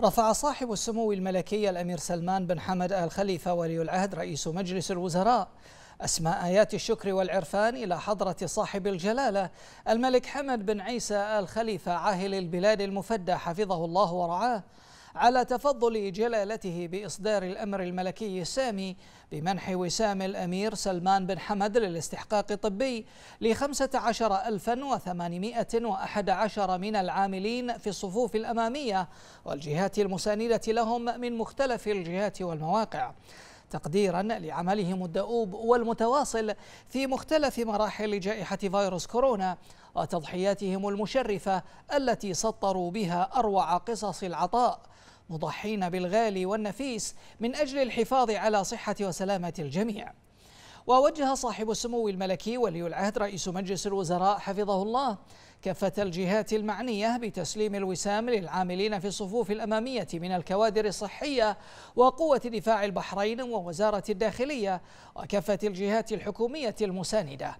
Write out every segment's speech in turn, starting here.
رفع صاحب السمو الملكي الأمير سلمان بن حمد آل خليفة ولي العهد رئيس مجلس الوزراء أسماء آيات الشكر والعرفان إلى حضرة صاحب الجلالة الملك حمد بن عيسى آل خليفة عاهل البلاد المفدى حفظه الله ورعاه على تفضل جلالته بإصدار الأمر الملكي السامي بمنح وسام الأمير سلمان بن حمد للاستحقاق الطبي لخمسة عشر ألفا وثمانمائة وأحد عشر من العاملين في الصفوف الأمامية والجهات المساندة لهم من مختلف الجهات والمواقع تقديرا لعملهم الدؤوب والمتواصل في مختلف مراحل جائحة فيروس كورونا وتضحياتهم المشرفة التي سطروا بها أروع قصص العطاء مضحين بالغالي والنفيس من أجل الحفاظ على صحة وسلامة الجميع ووجه صاحب السمو الملكي ولي العهد رئيس مجلس الوزراء حفظه الله كافة الجهات المعنية بتسليم الوسام للعاملين في الصفوف الأمامية من الكوادر الصحية وقوة دفاع البحرين ووزارة الداخلية وكافة الجهات الحكومية المساندة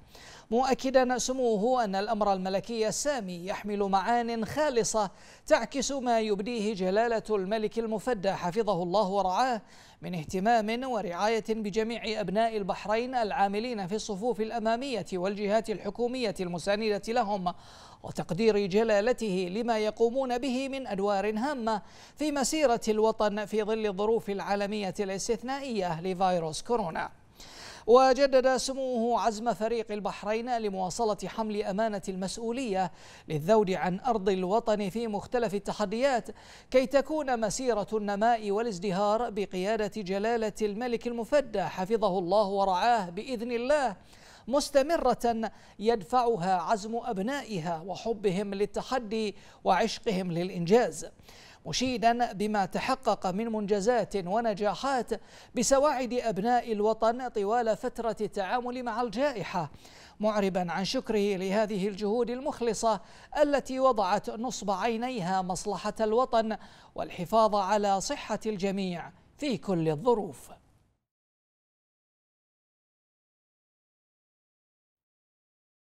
مؤكدا سموه أن الأمر الملكي السامي يحمل معان خالصة تعكس ما يبديه جلالة الملك المفدى حفظه الله ورعاه من اهتمام ورعاية بجميع أبناء البحرين العاملين في الصفوف الأمامية والجهات الحكومية المساندة لهم وتقدير جلالته لما يقومون به من أدوار هامة في مسيرة الوطن في ظل الظروف العالمية الاستثنائية لفيروس كورونا وجدد سموه عزم فريق البحرين لمواصلة حمل أمانة المسؤولية للذود عن أرض الوطن في مختلف التحديات كي تكون مسيرة النماء والازدهار بقيادة جلالة الملك المفدى حفظه الله ورعاه بإذن الله مستمرة يدفعها عزم أبنائها وحبهم للتحدي وعشقهم للإنجاز مشيدا بما تحقق من منجزات ونجاحات بسواعد أبناء الوطن طوال فترة التعامل مع الجائحة معربا عن شكره لهذه الجهود المخلصة التي وضعت نصب عينيها مصلحة الوطن والحفاظ على صحة الجميع في كل الظروف